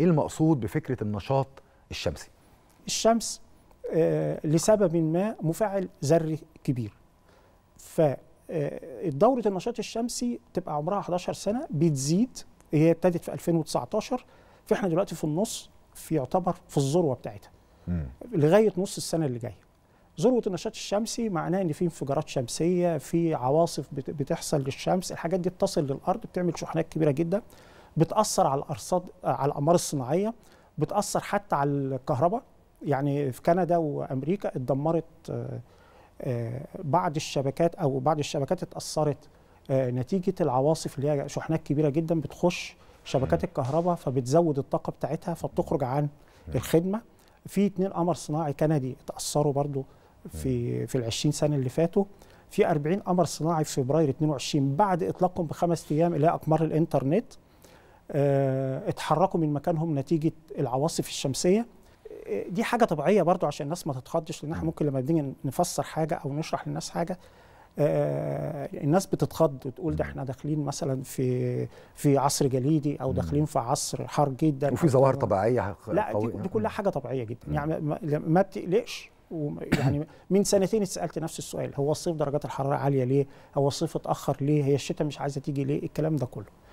ايه المقصود بفكره النشاط الشمسي الشمس آه، لسبب ما مفاعل ذري كبير ف آه، دورة النشاط الشمسي تبقى عمرها 11 سنة بتزيد هي ابتدت في 2019 فاحنا دلوقتي في النص في يعتبر في الذروة بتاعتها مم. لغاية نص السنة اللي جاية ذروة النشاط الشمسي معناه ان في انفجارات شمسية في عواصف بتحصل للشمس الحاجات دي بتصل للأرض بتعمل شحنات كبيرة جدا بتاثر على الارصاد على الاقمار الصناعيه بتاثر حتى على الكهرباء يعني في كندا وامريكا اتدمرت آه، آه، بعض الشبكات او بعض الشبكات اتاثرت آه، نتيجه العواصف اللي هي شحنات كبيره جدا بتخش شبكات الكهرباء فبتزود الطاقه بتاعتها فبتخرج عن الخدمه في اتنين قمر صناعي كندي اتاثروا برضو في في ال 20 سنه اللي فاتوا في 40 قمر صناعي في فبراير 22 بعد اطلاقهم بخمس ايام اللي هي اقمار الانترنت آه، اتحركوا من مكانهم نتيجه العواصف الشمسيه آه، دي حاجه طبيعيه برضو عشان الناس ما تتخضش لان احنا ممكن لما بنيجي نفسر حاجه او نشرح للناس حاجه آه، الناس بتتخض وتقول ده احنا داخلين مثلا في في عصر جليدي او داخلين في عصر حار جدا وفي ظواهر طبيعيه لا دي, دي كلها حاجه طبيعيه جدا يعني ما بتقلقش يعني من سنتين اتسالت نفس السؤال هو الصيف درجات الحراره عاليه ليه؟ هو الصيف اتاخر ليه؟ هي الشتاء مش عايزه تيجي ليه؟ الكلام ده كله